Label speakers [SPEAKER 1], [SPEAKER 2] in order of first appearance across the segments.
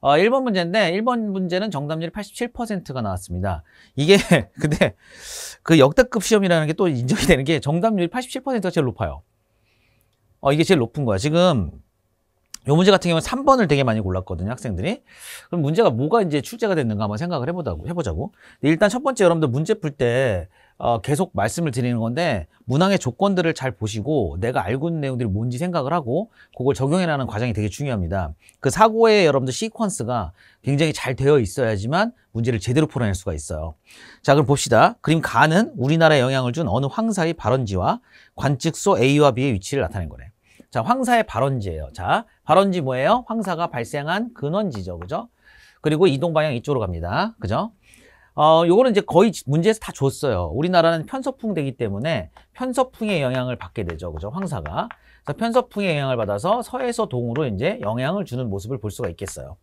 [SPEAKER 1] 어, 1번 문제인데 1번 문제는 정답률이 87%가 나왔습니다. 이게 근데 그 역대급 시험이라는 게 또 인정이 되는 게 정답률이 87%가 제일 높아요. 어, 이게 제일 높은 거야. 지금 요 문제 같은 경우는 3번을 되게 많이 골랐거든요, 학생들이. 그럼 문제가 뭐가 이제 출제가 됐는가 한번 생각을 해보자고, 해보자고. 일단 첫 번째 여러분들 문제 풀때 어, 계속 말씀을 드리는 건데 문항의 조건들을 잘 보시고 내가 알고 있는 내용들이 뭔지 생각을 하고 그걸 적용해나가는 과정이 되게 중요합니다. 그 사고의 여러분들 시퀀스가 굉장히 잘 되어 있어야지만 문제를 제대로 풀어낼 수가 있어요. 자 그럼 봅시다. 그림 가는 우리나라에 영향을 준 어느 황사의 발원지와 관측소 A와 B의 위치를 나타낸 거네. 자 황사의 발원지예요. 자 발원지 뭐예요? 황사가 발생한 근원지죠. 그죠? 그리고 이동 방향 이쪽으로 갑니다. 그죠? 어, 요거는 이제 거의 문제에서 다 줬어요. 우리나라는 편서풍 되기 때문에 편서풍의 영향을 받게 되죠. 그죠? 황사가. 그래서 편서풍의 영향을 받아서 서에서 동으로 이제 영향을 주는 모습을 볼 수가 있겠어요.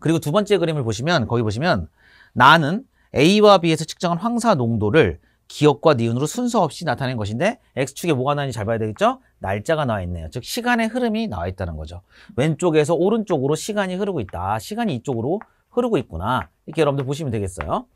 [SPEAKER 1] 그리고 두 번째 그림을 보시면 거기 보시면 나는 A와 B에서 측정한 황사 농도를 기억과 니은으로 순서 없이 나타낸 것인데 X축에 뭐가 나는지 잘 봐야 되겠죠? 날짜가 나와 있네요. 즉 시간의 흐름이 나와 있다는 거죠. 왼쪽에서 오른쪽으로 시간이 흐르고 있다. 시간이 이쪽으로 흐르고 있구나. 이렇게 여러분들 보시면 되겠어요.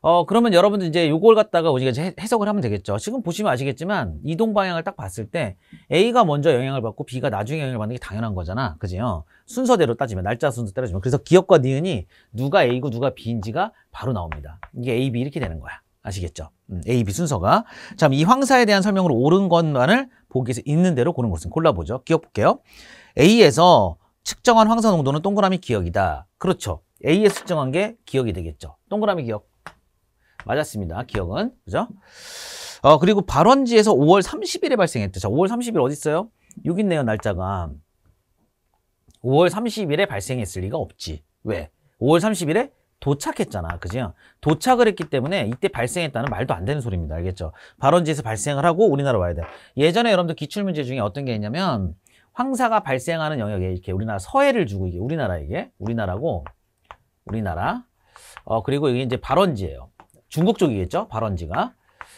[SPEAKER 1] 어, 그러면 여러분들 이제 요걸 갖다가 우리가 이제 해석을 하면 되겠죠. 지금 보시면 아시겠지만 이동 방향을 딱 봤을 때 A가 먼저 영향을 받고 B가 나중에 영향을 받는 게 당연한 거잖아. 그지요? 순서대로 따지면 날짜 순서 따지면 그래서 기억과 니은이 누가 A고 누가 B인지가 바로 나옵니다. 이게 A, B 이렇게 되는 거야. 아시겠죠? 음, A, B 순서가. 자, 이 황사에 대한 설명으로 옳은 것만을 보기 위해서 있는 대로 고른 것은 골라보죠. 기억 볼게요. A에서 측정한 황사 농도는 동그라미 기억이다. 그렇죠. A에서 측정한 게 기억이 되겠죠. 동그라미 기억. 맞았습니다. 기억은. 그죠? 어, 그리고 발원지에서 5월 30일에 발생했대. 자, 5월 30일 어딨어요 여기 있네요, 날짜가. 5월 30일에 발생했을 리가 없지. 왜? 5월 30일에 도착했잖아. 그죠? 도착을 했기 때문에 이때 발생했다는 말도 안 되는 소리입니다. 알겠죠? 발원지에서 발생을 하고 우리나라 와야 돼. 예전에 여러분들 기출문제 중에 어떤 게 있냐면 황사가 발생하는 영역에 이렇게 우리나라 서해를 주고 이게 우리나라 에게 우리나라고 우리나라 어 그리고 이게 이제 발원지예요. 중국 쪽이겠죠. 발원지가.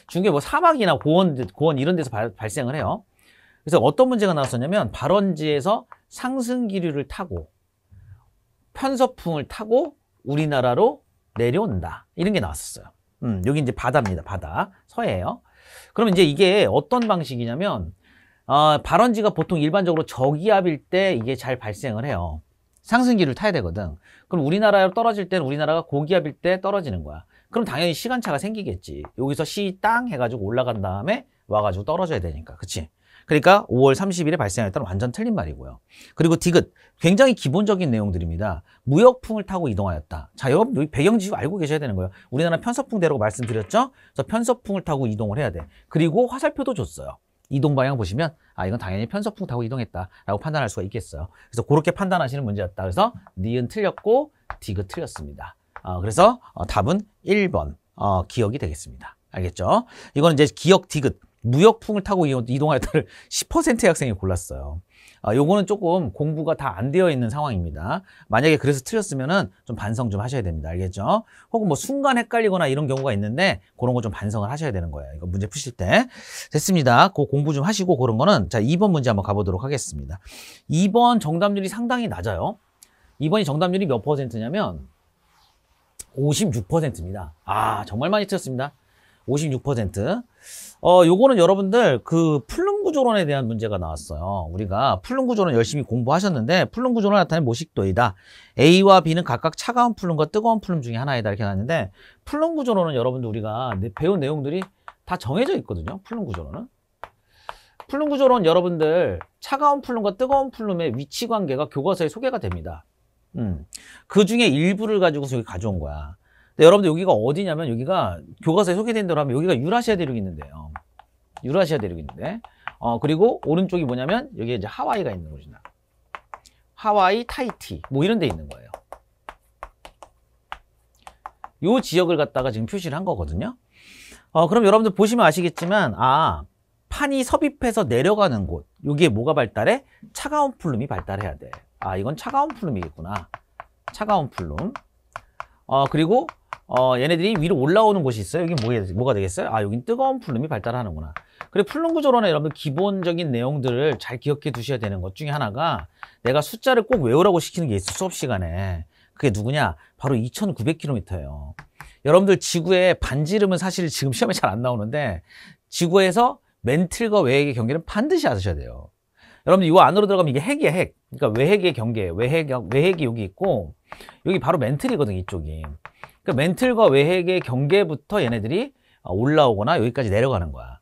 [SPEAKER 1] 중국의 뭐 사막이나 고원, 고원 이런 데서 발, 발생을 해요. 그래서 어떤 문제가 나왔었냐면 발원지에서 상승 기류를 타고 편서풍을 타고 우리나라로 내려온다. 이런 게 나왔었어요. 음, 여기 이제 바다입니다. 바다. 서해예요. 그러면 이제 이게 어떤 방식이냐면 어, 발원지가 보통 일반적으로 저기압일 때 이게 잘 발생을 해요. 상승기를 타야 되거든. 그럼 우리나라로 떨어질 때는 우리나라가 고기압일 때 떨어지는 거야. 그럼 당연히 시간차가 생기겠지. 여기서 시, 땅 해가지고 올라간 다음에 와가지고 떨어져야 되니까. 그치? 그러니까 5월 30일에 발생했던 완전 틀린 말이고요. 그리고 디귿. 굉장히 기본적인 내용들입니다. 무역풍을 타고 이동하였다. 자, 여러분 여기 배경 지수 알고 계셔야 되는 거예요. 우리나라 편서풍대라고 말씀드렸죠? 그래서 편서풍을 타고 이동을 해야 돼. 그리고 화살표도 줬어요. 이동 방향 보시면 아 이건 당연히 편서풍 타고 이동했다라고 판단할 수가 있겠어요. 그래서 그렇게 판단하시는 문제였다. 그래서 니은 틀렸고 디귿 틀렸습니다. 어, 그래서 어, 답은 1번 어, 기억이 되겠습니다. 알겠죠? 이거는 이제 기억 디귿 무역풍을 타고 이동하였다를 10%의 학생이 골랐어요. 아, 요거는 조금 공부가 다 안 되어 있는 상황입니다. 만약에 그래서 틀렸으면좀 반성 좀 하셔야 됩니다. 알겠죠? 혹은 뭐 순간 헷갈리거나 이런 경우가 있는데 그런 거 좀 반성을 하셔야 되는 거예요. 이거 문제 푸실 때. 됐습니다. 그 공부 좀 하시고 그런 거는 자, 2번 문제 한번 가보도록 하겠습니다. 2번 정답률이 상당히 낮아요. 2번이 정답률이 몇 퍼센트냐면 56%입니다. 아, 정말 많이 틀렸습니다. 56%. 어, 요거는 여러분들 그풀룸 구조론에 대한 문제가 나왔어요. 우리가 풀룸 구조론 열심히 공부하셨는데 풀룸 구조론 나타낸 모식도이다. A와 B는 각각 차가운 풀룸과 뜨거운 풀룸 중에 하나이다 이렇게 나왔는데 풀룸 구조론은 여러분들 우리가 배운 내용들이 다 정해져 있거든요. 풀룸 구조론은. 풀룸 구조론 여러분들 차가운 풀룸과 뜨거운 풀룸의 위치 관계가 교과서에 소개가 됩니다. 음. 그 중에 일부를 가지고서 여기 가져온 거야. 여러분들 여기가 어디냐면 여기가 교과서에 소개된 대로 하면 여기가 유라시아 대륙이 있는데요. 유라시아 대륙이 있는데 어, 그리고 오른쪽이 뭐냐면 여기 이제 하와이가 있는 곳이나 하와이, 타이티 뭐 이런 데 있는 거예요. 요 지역을 갖다가 지금 표시를 한 거거든요. 어, 그럼 여러분들 보시면 아시겠지만 아 판이 섭입해서 내려가는 곳 여기에 뭐가 발달해? 차가운 플룸이 발달해야 돼. 아 이건 차가운 플룸이겠구나. 차가운 플룸. 어, 그리고 어, 얘네들이 위로 올라오는 곳이 있어요. 여기 뭐, 뭐가 되겠어요? 아, 여긴 뜨거운 풀름이 발달하는구나. 그리고 풀름 구조론의 여러분 기본적인 내용들을 잘 기억해 두셔야 되는 것 중에 하나가 내가 숫자를 꼭 외우라고 시키는 게 있어, 수업 시간에. 그게 누구냐? 바로 2,900km예요. 여러분들 지구의 반지름은 사실 지금 시험에 잘 안 나오는데 지구에서 멘틀과 외핵의 경계는 반드시 아셔야 돼요. 여러분 들이 안으로 들어가면 이게 핵이에요, 핵. 그러니까 외핵의 경계예요. 외핵, 외핵이 여기 있고 여기 바로 멘틀이거든요 이쪽이. 그러니까 멘틀과 외핵의 경계부터 얘네들이 아, 올라오거나 여기까지 내려가는 거야.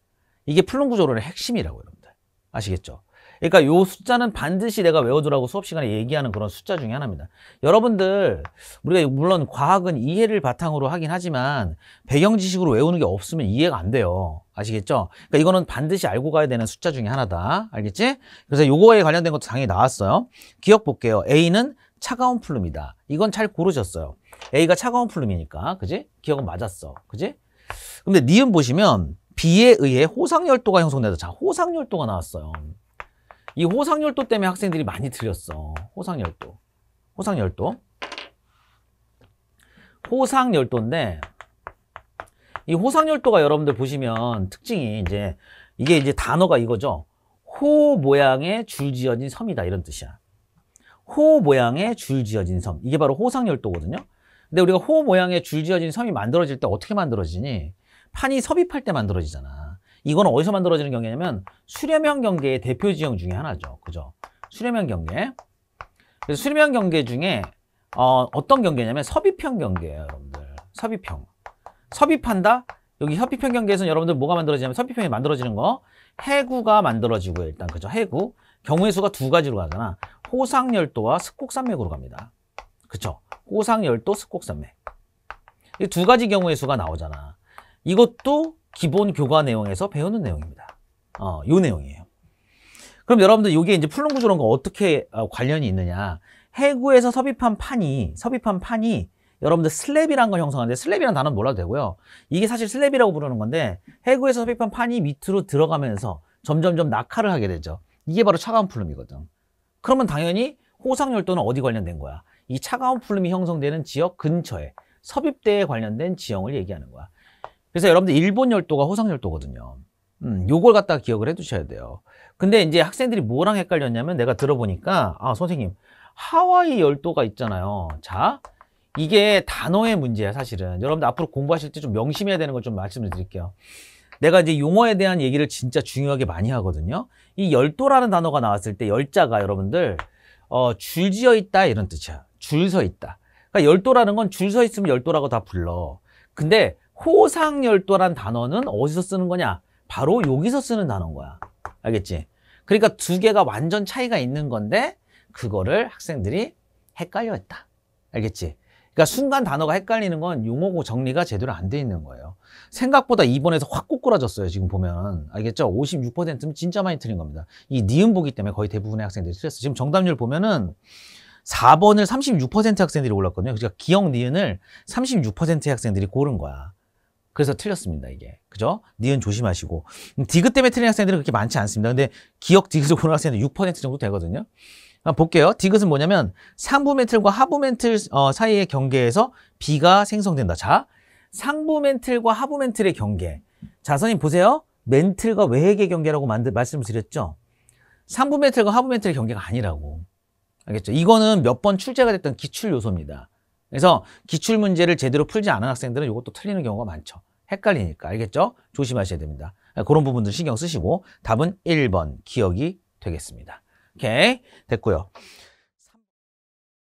[SPEAKER 1] 이게 플룸 구조론의 핵심이라고 여러분들 아시겠죠? 그러니까 요 숫자는 반드시 내가 외워두라고 수업 시간에 얘기하는 그런 숫자 중에 하나입니다. 여러분들 우리가 물론 과학은 이해를 바탕으로 하긴 하지만 배경 지식으로 외우는 게 없으면 이해가 안 돼요. 아시겠죠? 그러니까 이거는 반드시 알고 가야 되는 숫자 중에 하나다. 알겠지? 그래서 요거에 관련된 것도 당연히 나왔어요. 기억 볼게요. A는 차가운 플룸이다. 이건 잘 고르셨어요. A가 차가운 플룸이니까 그지? 기억은 맞았어 그지? 근데 니은 보시면 B에 의해 호상열도가 형성돼서 자 호상열도가 나왔어요 이 호상열도 때문에 학생들이 많이 틀렸어 호상열도 호상열도 호상열도인데 이 호상열도가 여러분들 보시면 특징이 이제 이게 이제 단어가 이거죠 호 모양의 줄지어진 섬이다 이런 뜻이야 호 모양의 줄지어진 섬 이게 바로 호상열도거든요 근데 우리가 호 모양의 줄지어진 섬이 만들어질 때 어떻게 만들어지니? 판이 섭입할 때 만들어지잖아. 이건 어디서 만들어지는 경계냐면 수렴형 경계의 대표 지형 중에 하나죠. 그죠? 수렴형 경계. 그래서 수렴형 경계 중에 어, 어떤 경계냐면 섭입형 경계예요, 여러분들. 섭입형. 섭입한다? 여기 섭입형 경계에서는 여러분들 뭐가 만들어지냐면 섭입형이 만들어지는 거. 해구가 만들어지고요, 일단. 그죠? 해구. 경우의 수가 두 가지로 가잖아. 호상열도와 습곡산맥으로 갑니다. 그렇죠 꼬상열도 습곡산맥. 이두 가지 경우의 수가 나오잖아. 이것도 기본 교과 내용에서 배우는 내용입니다. 어, 요 내용이에요. 그럼 여러분들 이게 이제 풀룸 구조론과 어떻게 어, 관련이 있느냐? 해구에서 섭입한 판이 섭입한 판이 여러분들 슬랩이란 걸 형성하는데 슬랩이란 단어는 몰라도 되고요. 이게 사실 슬랩이라고 부르는 건데 해구에서 섭입한 판이 밑으로 들어가면서 점점점 낙하를 하게 되죠. 이게 바로 차가운 풀룸이거든 그러면 당연히 호상열도는 어디 관련된 거야? 이 차가운 플름이 형성되는 지역 근처에 섭입대에 관련된 지형을 얘기하는 거야. 그래서 여러분들 일본 열도가 호상 열도거든요. 음, 요걸 갖다가 기억을 해 두셔야 돼요. 근데 이제 학생들이 뭐랑 헷갈렸냐면 내가 들어보니까 아, 선생님. 하와이 열도가 있잖아요. 자, 이게 단어의 문제야, 사실은. 여러분들 앞으로 공부하실 때 좀 명심해야 되는 걸 좀 말씀을 드릴게요. 내가 이제 용어에 대한 얘기를 진짜 중요하게 많이 하거든요. 이 열도라는 단어가 나왔을 때 열자가 여러분들 어, 줄지어 있다 이런 뜻이야. 줄서 있다. 그러니까 열도라는 건 줄 서 있으면 열도라고 다 불러. 근데 호상열도란 단어는 어디서 쓰는 거냐? 바로 여기서 쓰는 단어인 거야. 알겠지? 그러니까 두 개가 완전 차이가 있는 건데 그거를 학생들이 헷갈려 했다. 알겠지? 그러니까 순간 단어가 헷갈리는 건 용어고 정리가 제대로 안 돼 있는 거예요. 생각보다 2번에서 확 꼬꾸라졌어요. 지금 보면. 알겠죠? 56%면 진짜 많이 틀린 겁니다. 이 니은 보기 때문에 거의 대부분의 학생들이 틀렸어요. 지금 정답률 보면은 4번을 36% 학생들이 골랐거든요. 그러니까 기억 니은을 36% 학생들이 고른 거야. 그래서 틀렸습니다, 이게. 그죠? 니은 조심하시고. 디귿 때문에 틀린 학생들은 그렇게 많지 않습니다. 근데 기억 디귿을 고른 학생들 6% 정도 되거든요. 볼게요. 디귿은 뭐냐면 상부 멘틀과 하부 멘틀 어, 사이의 경계에서 비가 생성된다. 자, 상부 멘틀과 하부 멘틀의 경계. 자, 선생님 보세요. 멘틀과 외핵의 경계라고 말씀드렸죠? 상부 멘틀과 하부 멘틀의 경계가 아니라고. 알겠죠? 이거는 몇 번 출제가 됐던 기출 요소입니다. 그래서 기출 문제를 제대로 풀지 않은 학생들은 이것도 틀리는 경우가 많죠. 헷갈리니까 알겠죠? 조심하셔야 됩니다. 아, 그런 부분들 신경 쓰시고 답은 1번 기억이 되겠습니다. 오케이 됐고요.